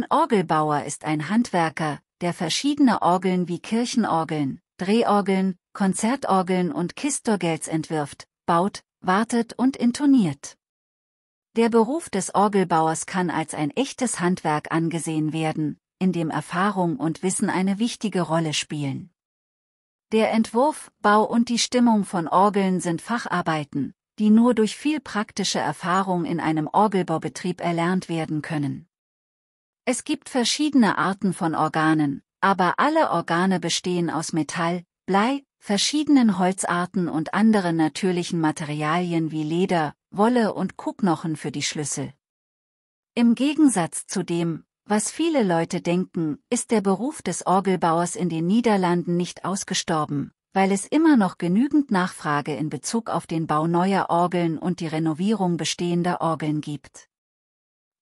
Ein Orgelbauer ist ein Handwerker, der verschiedene Orgeln wie Kirchenorgeln, Drehorgeln, Konzertorgeln und Kistorgels entwirft, baut, wartet und intoniert. Der Beruf des Orgelbauers kann als ein echtes Handwerk angesehen werden, in dem Erfahrung und Wissen eine wichtige Rolle spielen. Der Entwurf, Bau und die Stimmung von Orgeln sind Facharbeiten, die nur durch viel praktische Erfahrung in einem Orgelbaubetrieb erlernt werden können. Es gibt verschiedene Arten von Organen, aber alle Organe bestehen aus Metall, Blei, verschiedenen Holzarten und anderen natürlichen Materialien wie Leder, Wolle und Kuhknochen für die Schlüssel. Im Gegensatz zu dem, was viele Leute denken, ist der Beruf des Orgelbauers in den Niederlanden nicht ausgestorben, weil es immer noch genügend Nachfrage in Bezug auf den Bau neuer Orgeln und die Renovierung bestehender Orgeln gibt.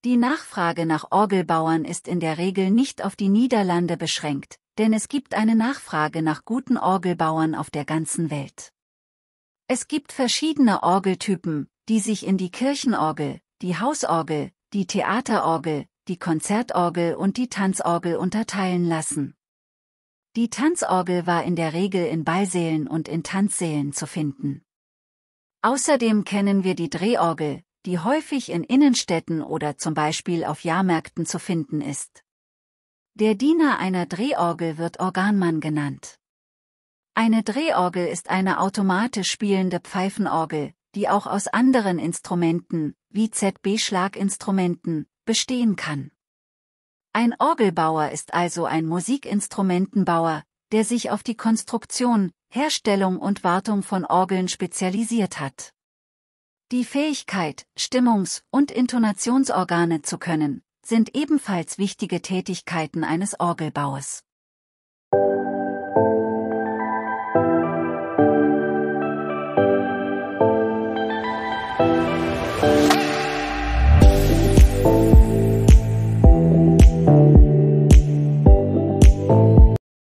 Die Nachfrage nach Orgelbauern ist in der Regel nicht auf die Niederlande beschränkt, denn es gibt eine Nachfrage nach guten Orgelbauern auf der ganzen Welt. Es gibt verschiedene Orgeltypen, die sich in die Kirchenorgel, die Hausorgel, die Theaterorgel, die Konzertorgel und die Tanzorgel unterteilen lassen. Die Tanzorgel war in der Regel in Ballsälen und in Tanzsälen zu finden. Außerdem kennen wir die Drehorgel, die häufig in Innenstädten oder zum Beispiel auf Jahrmärkten zu finden ist. Der Diener einer Drehorgel wird Organmann genannt. Eine Drehorgel ist eine automatisch spielende Pfeifenorgel, die auch aus anderen Instrumenten, wie ZB-Schlaginstrumenten, bestehen kann. Ein Orgelbauer ist also ein Musikinstrumentenbauer, der sich auf die Konstruktion, Herstellung und Wartung von Orgeln spezialisiert hat. Die Fähigkeit, Stimmungs- und Intonationsorgane zu können, sind ebenfalls wichtige Tätigkeiten eines Orgelbaues.